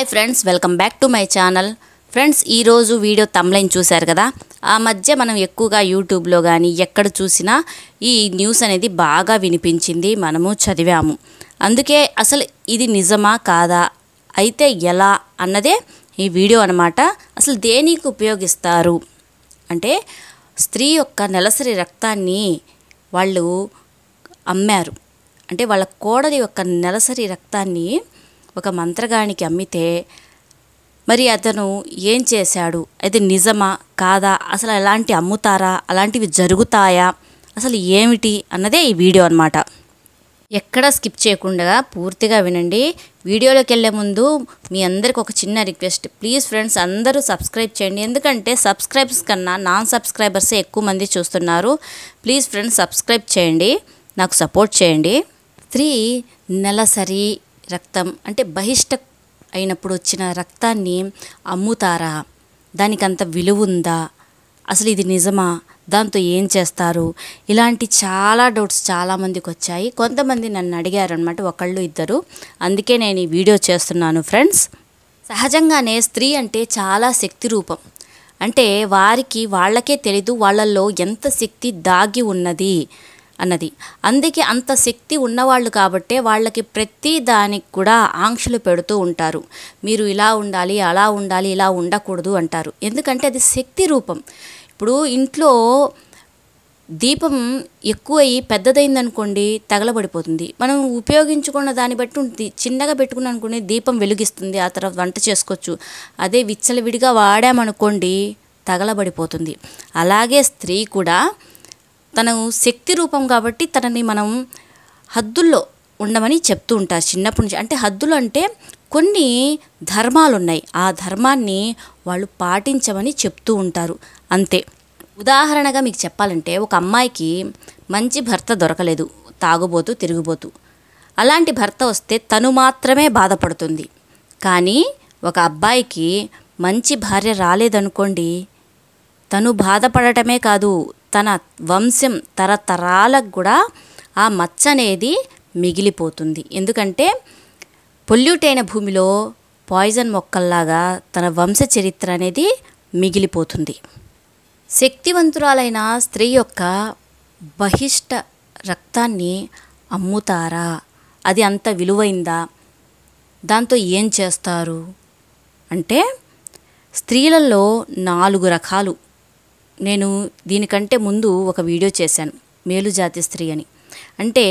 hi friends welcome back to my channel friends ఈరోజు video thumbnail చూశారు కదా ఆ మధ్య మనం ఎక్కువగా యూట్యూబ్లో కానీ ఎక్కడ చూసినా ఈ న్యూస్ అనేది బాగా వినిపించింది మనము చదివాము అందుకే అసలు ఇది నిజమా కాదా అయితే ఎలా అన్నదే ఈ వీడియో అనమాట అసలు దేనికి ఉపయోగిస్తారు అంటే స్త్రీ యొక్క నెలసరి రక్తాన్ని వాళ్ళు అమ్మారు అంటే వాళ్ళ కోడలి యొక్క నెలసరి రక్తాన్ని ఒక మంత్రగానికి అమ్మితే మరి అతను ఏం చేశాడు అది నిజమా కాదా అసలు ఎలాంటి అమ్ముతారా అలాంటివి జరుగుతాయా అసలు ఏమిటి అన్నదే ఈ వీడియో అనమాట ఎక్కడ స్కిప్ చేయకుండా పూర్తిగా వినండి వీడియోలోకి వెళ్ళే ముందు మీ అందరికి ఒక చిన్న రిక్వెస్ట్ ప్లీజ్ ఫ్రెండ్స్ అందరూ సబ్స్క్రైబ్ చేయండి ఎందుకంటే సబ్స్క్రైబ్స్ కన్నా నాన్ సబ్స్క్రైబర్సే ఎక్కువ మంది చూస్తున్నారు ప్లీజ్ ఫ్రెండ్స్ సబ్స్క్రైబ్ చేయండి నాకు సపోర్ట్ చేయండి స్త్రీ నెలసరి రక్తం అంటే బహిష్ట అయినప్పుడు వచ్చిన రక్తాన్ని అమ్ముతారా దానికి అంత విలువ ఉందా అసలు ఇది నిజమా దాంతో ఏం చేస్తారు ఇలాంటి చాలా డౌట్స్ చాలామందికి వచ్చాయి కొంతమంది నన్ను అడిగారు అనమాట ఒకళ్ళు ఇద్దరు అందుకే నేను ఈ వీడియో చేస్తున్నాను ఫ్రెండ్స్ సహజంగానే స్త్రీ అంటే చాలా శక్తి రూపం అంటే వారికి వాళ్ళకే తెలీదు వాళ్ళల్లో ఎంత శక్తి దాగి ఉన్నది అన్నది అందుకే అంత శక్తి ఉన్నవాళ్ళు కాబట్టే వాళ్ళకి ప్రతి దానికి కూడా ఆంక్షలు పెడుతూ ఉంటారు మీరు ఇలా ఉండాలి అలా ఉండాలి ఇలా ఉండకూడదు అంటారు ఎందుకంటే అది శక్తి రూపం ఇప్పుడు ఇంట్లో దీపం ఎక్కువయ్యి పెద్దదైందనుకోండి తగలబడిపోతుంది మనం ఉపయోగించుకున్న దాన్ని బట్టి ఉంటుంది చిన్నగా పెట్టుకున్న అనుకోండి దీపం వెలిగిస్తుంది ఆ తర్వాత వంట చేసుకోవచ్చు అదే విచ్చలవిడిగా వాడామనుకోండి తగలబడిపోతుంది అలాగే స్త్రీ కూడా తను శక్తి రూపం కాబట్టి తనని మనం హద్దుల్లో ఉండమని చెప్తూ ఉంటారు చిన్నప్పటి నుంచి అంటే హద్దులు అంటే కొన్ని ధర్మాలు ఉన్నాయి ఆ ధర్మాన్ని వాళ్ళు పాటించమని చెప్తూ ఉంటారు అంతే ఉదాహరణగా మీకు చెప్పాలంటే ఒక అమ్మాయికి మంచి భర్త దొరకలేదు తాగుబోతూ తిరిగిపోతూ అలాంటి భర్త వస్తే తను మాత్రమే బాధపడుతుంది కానీ ఒక అబ్బాయికి మంచి భార్య రాలేదనుకోండి తను బాధపడటమే కాదు తన వంశం తరతరాలకు కూడా ఆ మచ్చ అనేది మిగిలిపోతుంది ఎందుకంటే పొల్యూట్ అయిన భూమిలో పాయిజన్ మొక్కల్లాగా తన వంశ చరిత్ర అనేది మిగిలిపోతుంది శక్తివంతురాలైన స్త్రీ యొక్క బహిష్ట రక్తాన్ని అమ్ముతారా అది అంత విలువైందా దాంతో ఏం చేస్తారు అంటే స్త్రీలలో నాలుగు రకాలు నేను దీనికంటే ముందు ఒక వీడియో చేశాను మేలు జాతి స్త్రీ అని అంటే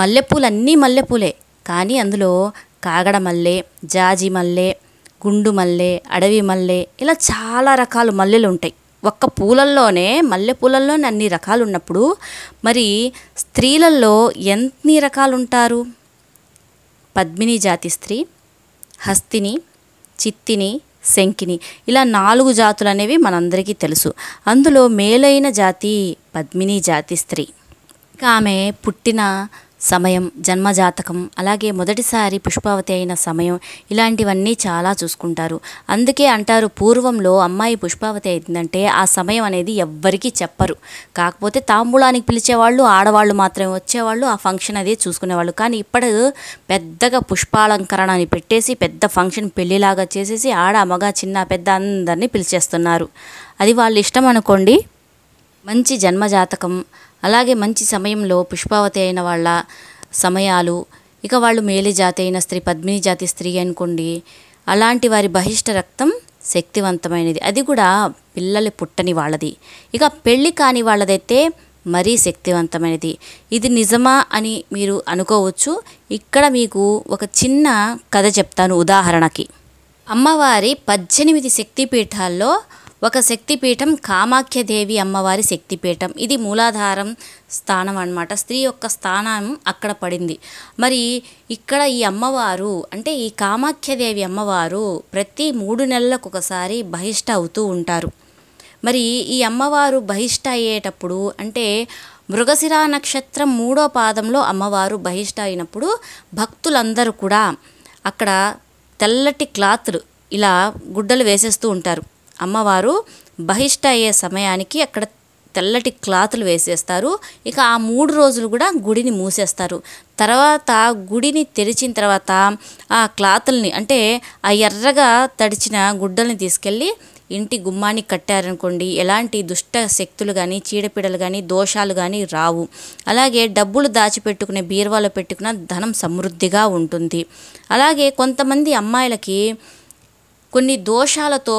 మల్లెపూలు అన్నీ మల్లెపూలే కానీ అందులో కాగడ మల్లె జాజి మల్లె గుండు మల్లె అడవి మల్లె ఇలా చాలా రకాల మల్లెలు ఉంటాయి ఒక్క పూలల్లోనే మల్లె పూలల్లోనే అన్ని రకాలు ఉన్నప్పుడు మరి స్త్రీలలో ఎన్ని రకాలు ఉంటారు పద్మిని జాతి స్త్రీ హస్తిని చిత్తిని శంకిని ఇలా నాలుగు జాతులు అనేవి మనందరికీ తెలుసు అందులో మేలైన జాతి పద్మిని జాతి స్త్రీ ఆమె పుట్టిన సమయం జన్మజాతకం అలాగే మొదటిసారి పుష్పావతి అయిన సమయం ఇలాంటివన్నీ చాలా చూసుకుంటారు అందుకే అంటారు పూర్వంలో అమ్మాయి పుష్పావతి అయిందంటే ఆ సమయం అనేది ఎవ్వరికీ చెప్పరు కాకపోతే తాంబూలానికి పిలిచేవాళ్ళు ఆడవాళ్ళు మాత్రమే వచ్చేవాళ్ళు ఆ ఫంక్షన్ అదే చూసుకునేవాళ్ళు కానీ ఇప్పుడు పెద్దగా పుష్పాలంకరణని పెట్టేసి పెద్ద ఫంక్షన్ పెళ్ళిలాగా చేసేసి ఆడ మగ చిన్న పెద్ద అందరినీ పిలిచేస్తున్నారు అది వాళ్ళు ఇష్టం అనుకోండి మంచి జన్మజాతకం అలాగే మంచి సమయంలో పుష్పావతి అయిన వాళ్ళ సమయాలు ఇక వాళ్ళు మేలి జాతి అయిన స్త్రీ పద్మిని జాతి స్త్రీ అనుకోండి అలాంటి వారి బహిష్ట రక్తం శక్తివంతమైనది అది కూడా పిల్లలు పుట్టని వాళ్ళది ఇక పెళ్ళి కాని వాళ్ళదైతే మరీ శక్తివంతమైనది ఇది నిజమా అని మీరు అనుకోవచ్చు ఇక్కడ మీకు ఒక చిన్న కథ చెప్తాను ఉదాహరణకి అమ్మవారి పద్దెనిమిది శక్తిపీఠాల్లో ఒక శక్తిపీఠం కామాఖ్యదేవి అమ్మవారి శక్తిపీఠం ఇది మూలాధారం స్థానం అనమాట స్త్రీ యొక్క స్థానం అక్కడ పడింది మరి ఇక్కడ ఈ అమ్మవారు అంటే ఈ కామాఖ్యదేవి అమ్మవారు ప్రతి మూడు నెలలకు ఒకసారి బహిష్ట అవుతూ ఉంటారు మరి ఈ అమ్మవారు బహిష్ట అయ్యేటప్పుడు అంటే మృగశిరా నక్షత్రం మూడో పాదంలో అమ్మవారు బహిష్ట అయినప్పుడు భక్తులందరూ కూడా అక్కడ తెల్లటి క్లాత్లు ఇలా గుడ్డలు వేసేస్తూ ఉంటారు అమ్మవారు బహిష్ట అయ్యే సమయానికి అక్కడ తెల్లటి క్లాతులు వేసేస్తారు ఇక ఆ మూడు రోజులు కూడా గుడిని మూసేస్తారు తర్వాత గుడిని తెరిచిన తర్వాత ఆ క్లాతుల్ని అంటే ఆ ఎర్రగా తడిచిన గుడ్డల్ని తీసుకెళ్ళి ఇంటి గుమ్మాన్ని కట్టారనుకోండి ఎలాంటి దుష్ట శక్తులు కానీ చీడపీడలు కానీ దోషాలు కానీ రావు అలాగే డబ్బులు దాచిపెట్టుకునే బీరువాలో పెట్టుకున్న ధనం సమృద్ధిగా ఉంటుంది అలాగే కొంతమంది అమ్మాయిలకి కొన్ని దోషాలతో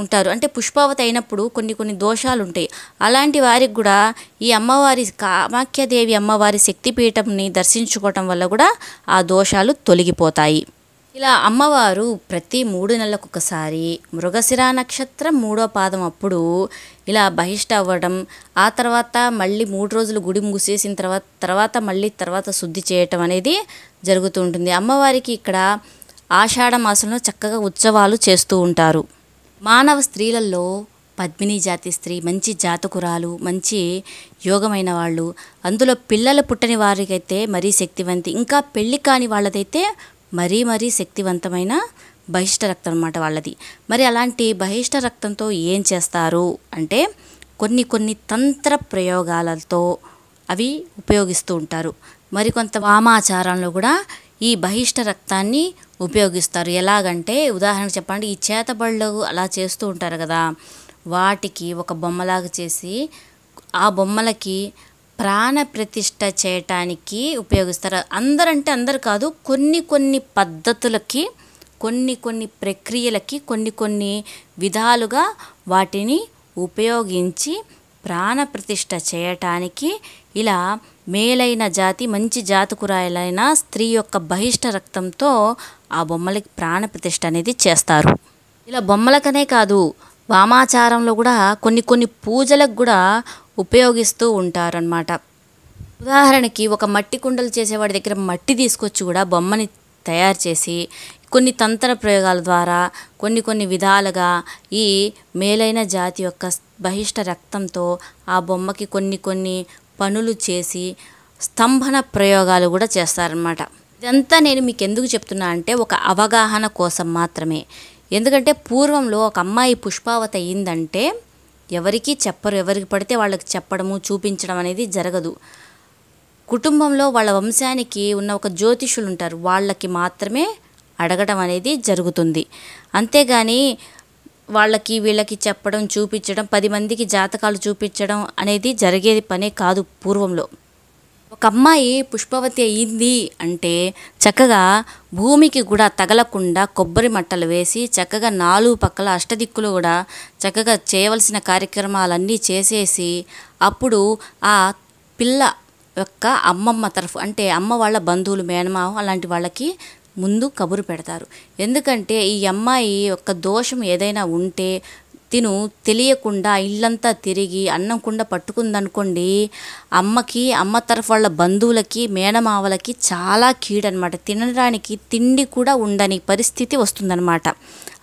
ఉంటారు అంటే పుష్పావతి అయినప్పుడు కొన్ని కొన్ని దోషాలు ఉంటాయి అలాంటి వారికి కూడా ఈ అమ్మవారి కామాఖ్యదేవి అమ్మవారి శక్తిపీఠంని దర్శించుకోవటం వల్ల కూడా ఆ దోషాలు తొలగిపోతాయి ఇలా అమ్మవారు ప్రతి మూడు నెలలకు ఒకసారి మృగశిర నక్షత్రం మూడో పాదం అప్పుడు ఇలా బహిష్ట అవ్వడం ఆ తర్వాత మళ్ళీ మూడు రోజులు గుడి మూసేసిన తర్వాత తర్వాత మళ్ళీ తర్వాత శుద్ధి చేయటం అనేది జరుగుతూ ఉంటుంది అమ్మవారికి ఇక్కడ ఆషాఢ మాసంలో చక్కగా ఉత్సవాలు చేస్తూ ఉంటారు మానవ స్త్రీలలో పద్మిని జాతి స్త్రీ మంచి జాతకురాలు మంచి యోగమైన వాళ్ళు అందులో పిల్లలు పుట్టని వారికైతే మరీ శక్తివంతి ఇంకా పెళ్ళి కాని వాళ్ళదైతే మరీ మరీ శక్తివంతమైన బహిష్ట రక్తం అనమాట వాళ్ళది మరి అలాంటి బహిష్ట రక్తంతో ఏం చేస్తారు అంటే కొన్ని కొన్ని తంత్ర ప్రయోగాలతో అవి ఉపయోగిస్తూ ఉంటారు మరికొంత వామాచారంలో కూడా ఈ బహిష్ట రక్తాన్ని ఉపయోగిస్తారు ఎలాగంటే ఉదాహరణకు చెప్పండి ఈ చేతబడులు అలా చేస్తూ ఉంటారు కదా వాటికి ఒక బొమ్మలాగా చేసి ఆ బొమ్మలకి ప్రాణ ప్రతిష్ట చేయటానికి ఉపయోగిస్తారు అందరంటే అందరు కాదు కొన్ని కొన్ని పద్ధతులకి కొన్ని కొన్ని ప్రక్రియలకి కొన్ని కొన్ని విధాలుగా వాటిని ఉపయోగించి ప్రాణప్రతిష్ఠ చేయటానికి ఇలా మేలైన జాతి మంచి జాతకురాయలైన స్త్రీ యొక్క బహిష్ట రక్తంతో ఆ బొమ్మలకి ప్రాణప్రతిష్ఠ అనేది చేస్తారు ఇలా బొమ్మలకనే కాదు వామాచారంలో కూడా కొన్ని కొన్ని పూజలకు కూడా ఉపయోగిస్తూ ఉంటారనమాట ఉదాహరణకి ఒక మట్టి కుండలు చేసేవాడి దగ్గర మట్టి తీసుకొచ్చి కూడా బొమ్మని తయారు చేసి కొన్ని తంత్ర ప్రయోగాల ద్వారా కొన్ని కొన్ని విధాలుగా ఈ మేలైన జాతి యొక్క బహిష్ట రక్తంతో ఆ బొమ్మకి కొన్ని కొన్ని పనులు చేసి స్తంభన ప్రయోగాలు కూడా చేస్తారనమాట ఇదంతా నేను మీకు ఎందుకు చెప్తున్నా అంటే ఒక అవగాహన కోసం మాత్రమే ఎందుకంటే పూర్వంలో ఒక అమ్మాయి పుష్పావత అయ్యిందంటే ఎవరికీ చెప్పరు ఎవరికి పడితే వాళ్ళకి చెప్పడము చూపించడం అనేది జరగదు కుటుంబంలో వాళ్ళ వంశానికి ఉన్న ఒక జ్యోతిషులు ఉంటారు వాళ్ళకి మాత్రమే అడగడం అనేది జరుగుతుంది అంతేగాని వాళ్ళకి వీళ్ళకి చెప్పడం చూపించడం పది మందికి జాతకాలు చూపించడం అనేది జరిగేది పనే కాదు పూర్వంలో ఒక అమ్మాయి పుష్పవతి అయ్యింది అంటే చక్కగా భూమికి కూడా తగలకుండా కొబ్బరి మట్టలు వేసి చక్కగా నాలుగు పక్కల అష్టదిక్కులు కూడా చక్కగా చేయవలసిన కార్యక్రమాలన్నీ చేసేసి అప్పుడు ఆ పిల్ల యొక్క అమ్మమ్మ తరఫు అంటే అమ్మ వాళ్ళ బంధువులు మేనమావ అలాంటి వాళ్ళకి ముందు కబురు పెడతారు ఎందుకంటే ఈ అమ్మాయి యొక్క దోషం ఏదైనా ఉంటే తిను తెలియకుండా ఇల్లంతా తిరిగి అన్నం కుండ పట్టుకుందనుకోండి అమ్మకి అమ్మ తరఫు వాళ్ళ బంధువులకి మేనమావలకి చాలా కీడనమాట తినడానికి తిండి కూడా ఉండని పరిస్థితి వస్తుందన్నమాట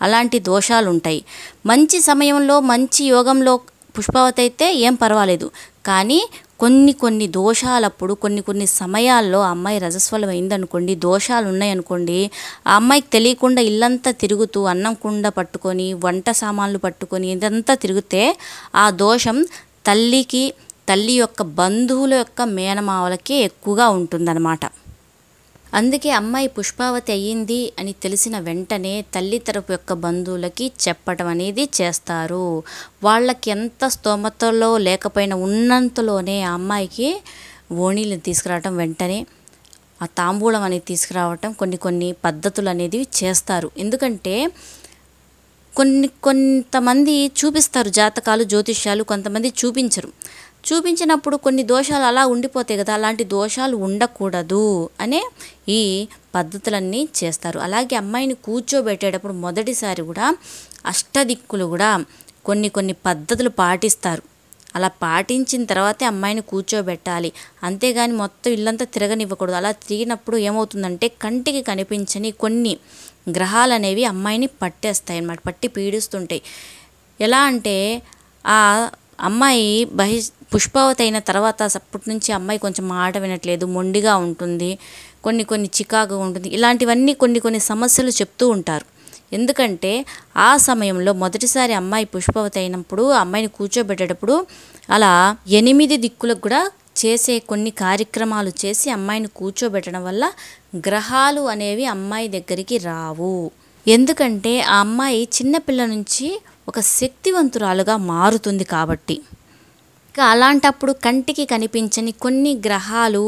అలాంటి దోషాలు ఉంటాయి మంచి సమయంలో మంచి యోగంలో పుష్పవతి అయితే ఏం పర్వాలేదు కానీ కొన్ని కొన్ని దోషాలప్పుడు కొన్ని కొన్ని సమయాల్లో అమ్మాయి రజస్వలం అయిందనుకోండి దోషాలు ఉన్నాయనుకోండి ఆ అమ్మాయికి తెలియకుండా ఇల్లంతా తిరుగుతూ అన్నం కుండ పట్టుకొని వంట సామాన్లు పట్టుకొని ఇదంతా తిరిగితే ఆ దోషం తల్లికి తల్లి యొక్క బంధువుల యొక్క మేనమావలకే ఎక్కువగా ఉంటుందన్నమాట అందుకే అమ్మాయి పుష్పావతి అయ్యింది అని తెలిసిన వెంటనే తల్లి తరపు యొక్క బంధువులకి చెప్పటం అనేది చేస్తారు వాళ్ళకి ఎంత స్తోమతలో లేకపోయినా ఉన్నంతలోనే ఆ అమ్మాయికి ఓణీలు తీసుకురావటం వెంటనే ఆ తాంబూలం అనేది తీసుకురావటం కొన్ని కొన్ని పద్ధతులు అనేది చేస్తారు ఎందుకంటే కొన్ని కొంతమంది చూపిస్తారు జాతకాలు జ్యోతిష్యాలు కొంతమంది చూపించరు చూపించినప్పుడు కొన్ని దోషాలు అలా ఉండిపోతాయి కదా అలాంటి దోషాలు ఉండకూడదు అనే ఈ పద్ధతులన్నీ చేస్తారు అలాగే అమ్మాయిని కూర్చోబెట్టేటప్పుడు మొదటిసారి కూడా అష్టదిక్కులు కూడా కొన్ని కొన్ని పద్ధతులు పాటిస్తారు అలా పాటించిన తర్వాతే అమ్మాయిని కూర్చోబెట్టాలి అంతేగాని మొత్తం ఇల్లంతా తిరగనివ్వకూడదు అలా తిరిగినప్పుడు ఏమవుతుందంటే కంటికి కనిపించని కొన్ని గ్రహాలు అనేవి అమ్మాయిని పట్టేస్తాయి అన్నమాట పట్టి పీడిస్తుంటాయి ఎలా అంటే ఆ అమ్మాయి బహి పుష్పవతి అయిన తర్వాత అప్పటి నుంచి అమ్మాయి కొంచెం మాట వినట్లేదు మొండిగా ఉంటుంది కొన్ని కొన్ని చికాగా ఉంటుంది ఇలాంటివన్నీ కొన్ని కొన్ని సమస్యలు చెప్తూ ఉంటారు ఎందుకంటే ఆ సమయంలో మొదటిసారి అమ్మాయి పుష్పవతి అయినప్పుడు అమ్మాయిని కూర్చోబెట్టేటప్పుడు అలా ఎనిమిది దిక్కులకు కూడా చేసే కొన్ని కార్యక్రమాలు చేసి అమ్మాయిని కూర్చోబెట్టడం వల్ల గ్రహాలు అనేవి అమ్మాయి దగ్గరికి రావు ఎందుకంటే ఆ అమ్మాయి చిన్నపిల్ల నుంచి ఒక శక్తివంతురాలుగా మారుతుంది కాబట్టి ఇక అలాంటప్పుడు కంటికి కనిపించని కొన్ని గ్రహాలు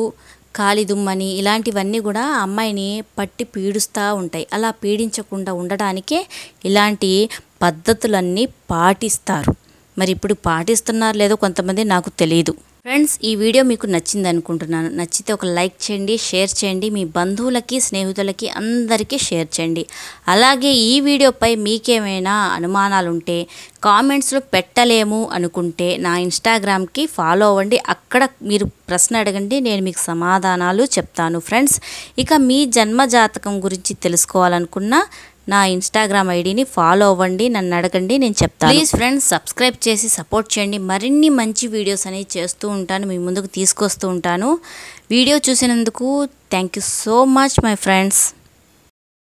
కాలిదుమ్మని ఇలాంటివన్నీ కూడా అమ్మాయిని పట్టి పీడుస్తూ ఉంటాయి అలా పీడించకుండా ఉండడానికే ఇలాంటి పద్ధతులన్నీ పాటిస్తారు మరి ఇప్పుడు పాటిస్తున్నారు లేదో కొంతమంది నాకు తెలియదు ఫ్రెండ్స్ ఈ వీడియో మీకు నచ్చింది అనుకుంటున్నాను నచ్చితే ఒక లైక్ చేయండి షేర్ చేయండి మీ బంధువులకి స్నేహితులకి అందరికీ షేర్ చేయండి అలాగే ఈ వీడియోపై మీకేమైనా అనుమానాలుంటే కామెంట్స్లో పెట్టలేము అనుకుంటే నా ఇన్స్టాగ్రామ్కి ఫాలో అవ్వండి అక్కడ మీరు ప్రశ్న అడగండి నేను మీకు సమాధానాలు చెప్తాను ఫ్రెండ్స్ ఇక మీ జన్మ జాతకం గురించి తెలుసుకోవాలనుకున్నా నా ఇన్స్టాగ్రామ్ ఐడిని ఫాలో అవ్వండి నన్ను అడగండి నేను చెప్తాను ప్లీజ్ ఫ్రెండ్స్ సబ్స్క్రైబ్ చేసి సపోర్ట్ చేయండి మరిన్ని మంచి వీడియోస్ అనేవి చేస్తూ ఉంటాను మీ ముందుకు తీసుకొస్తూ ఉంటాను వీడియో చూసినందుకు thank you so much my friends